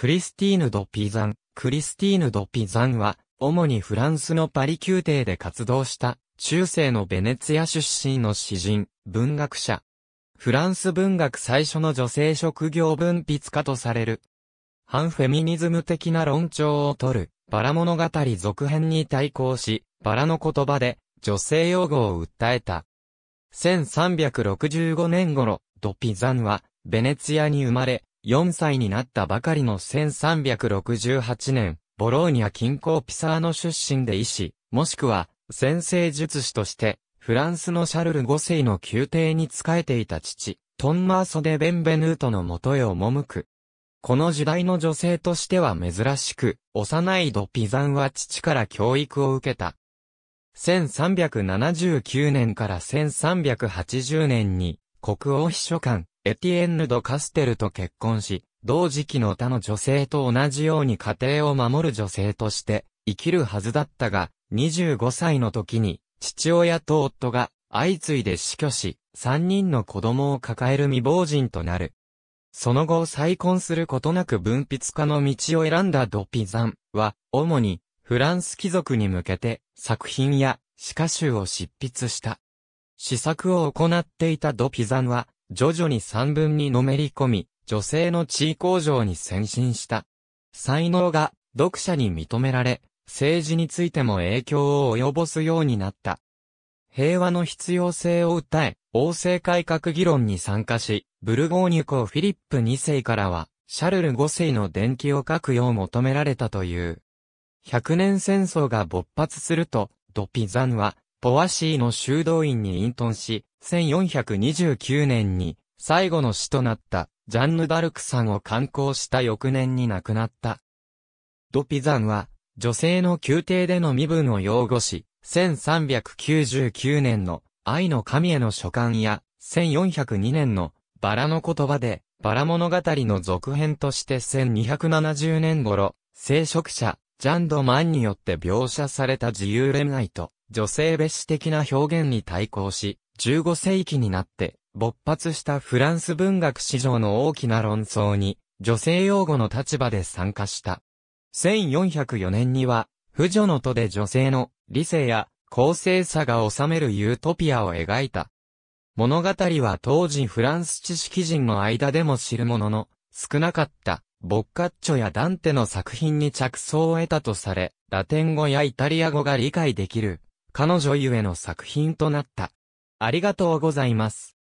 クリスティーヌ・ド・ピザン。クリスティーヌ・ド・ピザンは、主にフランスのパリ宮廷で活動した、中世のベネツィア出身の詩人、文学者。フランス文学最初の女性職業文筆家とされる。反フェミニズム的な論調を取る、バラ物語続編に対抗し、バラの言葉で、女性用語を訴えた。1365年頃、ド・ピザンは、ベネツィアに生まれ、4歳になったばかりの1368年、ボローニャ近郊ピサーノ出身で医師、もしくは先生術師として、フランスのシャルル5世の宮廷に仕えていた父、トンマーソ・デ・ベンベヌートのもとへ赴く。この時代の女性としては珍しく、幼いドピザンは父から教育を受けた。1379年から1380年に、国王秘書官、エティエンヌ・ド・カステルと結婚し、同時期の他の女性と同じように家庭を守る女性として生きるはずだったが、25歳の時に父親と夫が相次いで死去し、3人の子供を抱える未亡人となる。その後再婚することなく文筆家の道を選んだドピザンは、主にフランス貴族に向けて作品や詩歌集を執筆した。試作を行っていたドピザンは、徐々に三分にのめり込み、女性の地位向上に先進した。才能が読者に認められ、政治についても影響を及ぼすようになった。平和の必要性を訴え、王政改革議論に参加し、ブルゴーニュ公フィリップ2世からは、シャルル5世の伝記を書くよう求められたという。百年戦争が勃発すると、ドピザンは、ポワシーの修道院に隠遁し、1429年に最後の死となったジャンヌ・ダルクさんを観光した翌年に亡くなった。ドピザンは女性の宮廷での身分を擁護し、1399年の愛の神への書簡や1402年のバラの言葉でバラ物語の続編として1270年頃、聖職者、ジャンド・マンによって描写された自由恋愛と、女性蔑視的な表現に対抗し、15世紀になって勃発したフランス文学史上の大きな論争に、女性擁護の立場で参加した。1404年には、婦女の都で女性の理性や公正さが収めるユートピアを描いた。物語は当時フランス知識人の間でも知るものの、少なかった、ボッカッチョやダンテの作品に着想を得たとされ、ラテン語やイタリア語が理解できる彼女ゆえの作品となった。ありがとうございます。